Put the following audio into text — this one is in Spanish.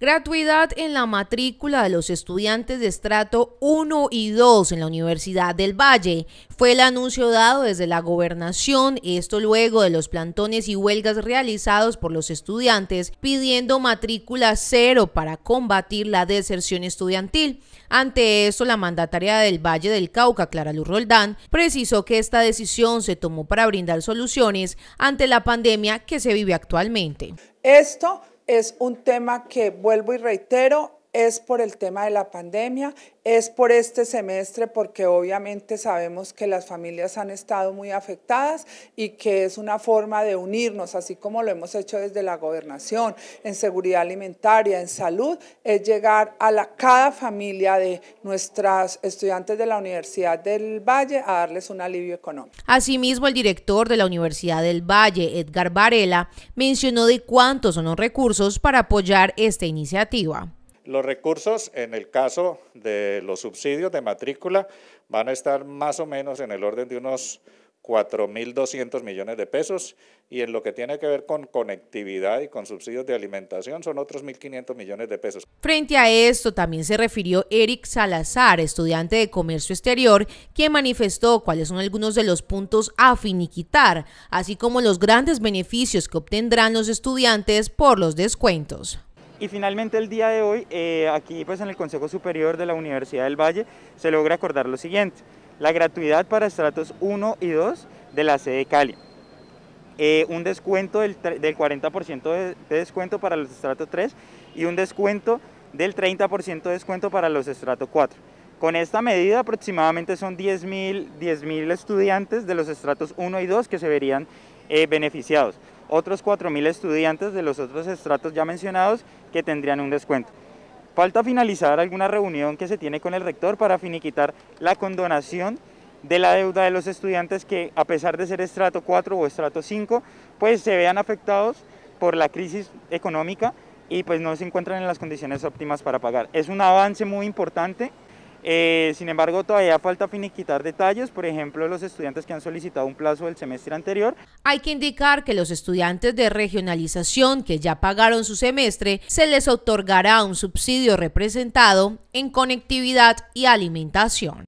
Gratuidad en la matrícula de los estudiantes de estrato 1 y 2 en la Universidad del Valle. Fue el anuncio dado desde la gobernación, esto luego de los plantones y huelgas realizados por los estudiantes pidiendo matrícula cero para combatir la deserción estudiantil. Ante eso, la mandataria del Valle del Cauca, Clara Luz Roldán, precisó que esta decisión se tomó para brindar soluciones ante la pandemia que se vive actualmente. Esto es un tema que, vuelvo y reitero, es por el tema de la pandemia, es por este semestre porque obviamente sabemos que las familias han estado muy afectadas y que es una forma de unirnos, así como lo hemos hecho desde la gobernación, en seguridad alimentaria, en salud, es llegar a la, cada familia de nuestras estudiantes de la Universidad del Valle a darles un alivio económico. Asimismo, el director de la Universidad del Valle, Edgar Varela, mencionó de cuántos son los recursos para apoyar esta iniciativa. Los recursos, en el caso de los subsidios de matrícula, van a estar más o menos en el orden de unos 4.200 millones de pesos y en lo que tiene que ver con conectividad y con subsidios de alimentación son otros 1.500 millones de pesos. Frente a esto también se refirió Eric Salazar, estudiante de Comercio Exterior, quien manifestó cuáles son algunos de los puntos a finiquitar, así como los grandes beneficios que obtendrán los estudiantes por los descuentos. Y finalmente el día de hoy, eh, aquí pues en el Consejo Superior de la Universidad del Valle, se logra acordar lo siguiente, la gratuidad para estratos 1 y 2 de la sede Cali, eh, un descuento del, 40% de, descuento para los estratos 3 y un descuento del 30% de descuento para los estratos 4. Con esta medida aproximadamente son 10.000 estudiantes de los estratos 1 y 2 que se verían eh, beneficiados. Otros 4.000 estudiantes de los otros estratos ya mencionados que tendrían un descuento. Falta finalizar alguna reunión que se tiene con el rector para finiquitar la condonación de la deuda de los estudiantes que, a pesar de ser estrato 4 o estrato 5, pues se vean afectados por la crisis económica y pues no se encuentran en las condiciones óptimas para pagar. Es un avance muy importante eh, sin embargo, todavía falta finiquitar detalles, por ejemplo, los estudiantes que han solicitado un plazo del semestre anterior. Hay que indicar que los estudiantes de regionalización que ya pagaron su semestre se les otorgará un subsidio representado en conectividad y alimentación.